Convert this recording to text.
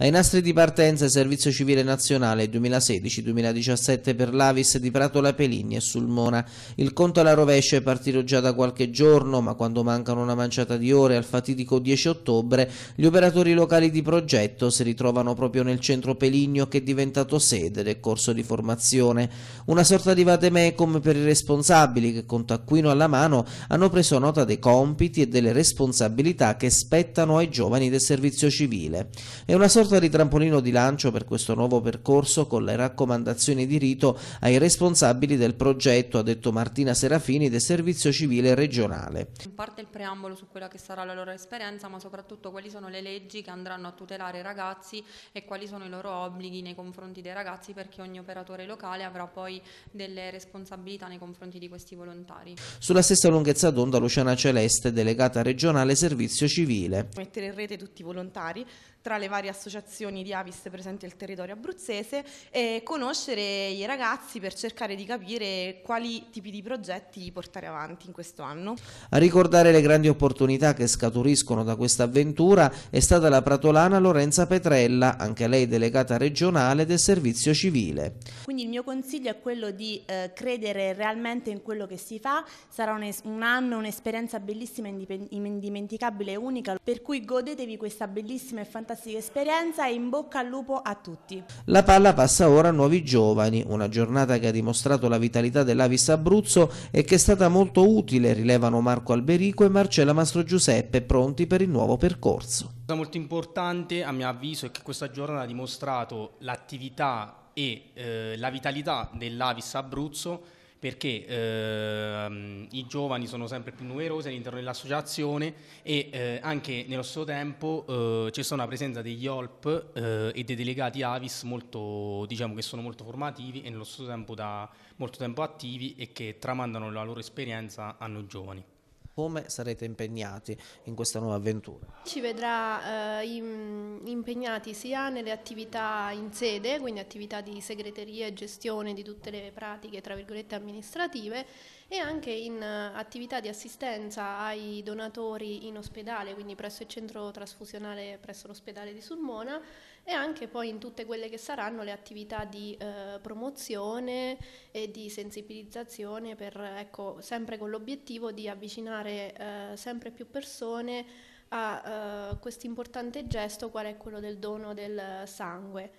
Ai nastri di partenza il Servizio Civile Nazionale 2016-2017 per l'Avis di Pratola Peligni e Sulmona. Il conto alla rovescia è partito già da qualche giorno, ma quando mancano una manciata di ore al fatidico 10 ottobre, gli operatori locali di progetto si ritrovano proprio nel centro Peligno che è diventato sede del corso di formazione. Una sorta di vademecum per i responsabili che con taccuino alla mano hanno preso nota dei compiti e delle responsabilità che spettano ai giovani del servizio civile. È una sorta sorta di trampolino di lancio per questo nuovo percorso con le raccomandazioni di rito ai responsabili del progetto, ha detto Martina Serafini del Servizio Civile Regionale. In parte il preambolo su quella che sarà la loro esperienza, ma soprattutto quali sono le leggi che andranno a tutelare i ragazzi e quali sono i loro obblighi nei confronti dei ragazzi perché ogni operatore locale avrà poi delle responsabilità nei confronti di questi volontari. Sulla stessa lunghezza d'onda Luciana Celeste, delegata regionale Servizio Civile. Mettere in rete tutti i volontari tra le varie associazioni associazioni di Avis presenti nel territorio abruzzese e conoscere i ragazzi per cercare di capire quali tipi di progetti portare avanti in questo anno. A ricordare le grandi opportunità che scaturiscono da questa avventura è stata la pratolana Lorenza Petrella, anche lei delegata regionale del servizio civile. Quindi il mio consiglio è quello di eh, credere realmente in quello che si fa, sarà un, un anno, un'esperienza bellissima, indimenticabile e unica, per cui godetevi questa bellissima e fantastica esperienza confidenza e in bocca al lupo a tutti. La palla passa ora a Nuovi Giovani, una giornata che ha dimostrato la vitalità dell'Avis Abruzzo e che è stata molto utile, rilevano Marco Alberico e Marcella Mastro Giuseppe, pronti per il nuovo percorso. La cosa molto importante a mio avviso è che questa giornata ha dimostrato l'attività e eh, la vitalità dell'Avis Abruzzo perché ehm, i giovani sono sempre più numerosi all'interno dell'associazione e eh, anche nello stesso tempo eh, c'è una presenza degli OLP eh, e dei delegati Avis molto, diciamo, che sono molto formativi e nello stesso tempo da molto tempo attivi e che tramandano la loro esperienza a noi giovani come sarete impegnati in questa nuova avventura? Ci vedrà eh, in impegnati sia nelle attività in sede, quindi attività di segreteria e gestione di tutte le pratiche tra virgolette amministrative e anche in eh, attività di assistenza ai donatori in ospedale, quindi presso il centro trasfusionale presso l'ospedale di Sulmona e anche poi in tutte quelle che saranno le attività di eh, promozione e di sensibilizzazione per, ecco, sempre con l'obiettivo di avvicinare eh, sempre più persone a uh, eh, questo importante gesto qual è quello del dono del sangue.